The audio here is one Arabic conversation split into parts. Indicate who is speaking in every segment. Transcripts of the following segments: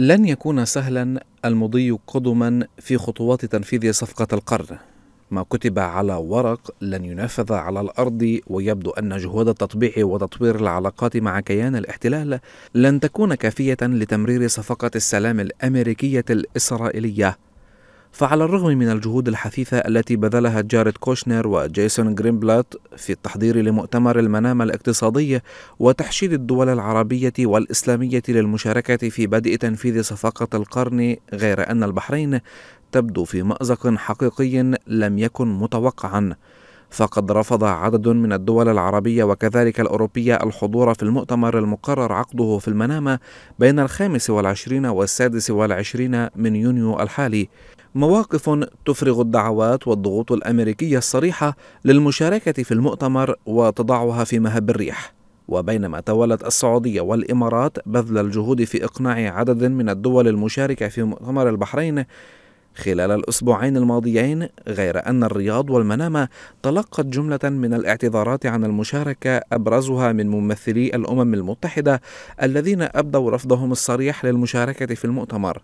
Speaker 1: لن يكون سهلا المضي قدما في خطوات تنفيذ صفقة القرن ما كتب على ورق لن ينفذ على الأرض ويبدو أن جهود التطبيع وتطوير العلاقات مع كيان الاحتلال لن تكون كافية لتمرير صفقة السلام الأمريكية الإسرائيلية فعلى الرغم من الجهود الحثيثة التي بذلها جاريد كوشنر وجيسون جرينبلات في التحضير لمؤتمر المنامة الاقتصادية وتحشيد الدول العربية والإسلامية للمشاركة في بدء تنفيذ صفقة القرن غير أن البحرين تبدو في مأزق حقيقي لم يكن متوقعا فقد رفض عدد من الدول العربية وكذلك الأوروبية الحضور في المؤتمر المقرر عقده في المنامة بين الخامس والعشرين والسادس والعشرين من يونيو الحالي مواقف تفرغ الدعوات والضغوط الأمريكية الصريحة للمشاركة في المؤتمر وتضعها في مهب الريح وبينما تولت السعودية والإمارات بذل الجهود في إقناع عدد من الدول المشاركة في مؤتمر البحرين خلال الأسبوعين الماضيين غير أن الرياض والمنامة تلقت جملة من الاعتذارات عن المشاركة أبرزها من ممثلي الأمم المتحدة الذين أبدوا رفضهم الصريح للمشاركة في المؤتمر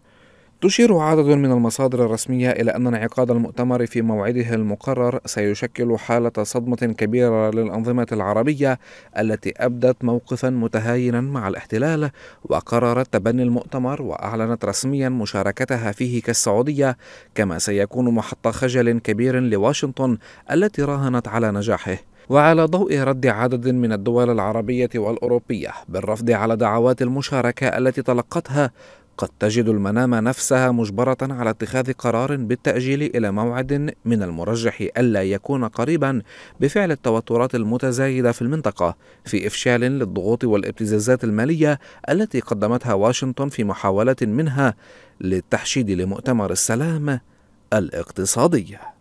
Speaker 1: تشير عدد من المصادر الرسمية إلى أن انعقاد المؤتمر في موعده المقرر سيشكل حالة صدمة كبيرة للأنظمة العربية التي أبدت موقفا متهاينا مع الاحتلال وقررت تبني المؤتمر وأعلنت رسميا مشاركتها فيه كالسعودية كما سيكون محط خجل كبير لواشنطن التي راهنت على نجاحه وعلى ضوء رد عدد من الدول العربية والأوروبية بالرفض على دعوات المشاركة التي تلقتها قد تجد المنام نفسها مجبرة على اتخاذ قرار بالتأجيل إلى موعد من المرجح ألا يكون قريبا بفعل التوترات المتزايدة في المنطقة في إفشال للضغوط والابتزازات المالية التي قدمتها واشنطن في محاولة منها للتحشيد لمؤتمر السلام الاقتصادي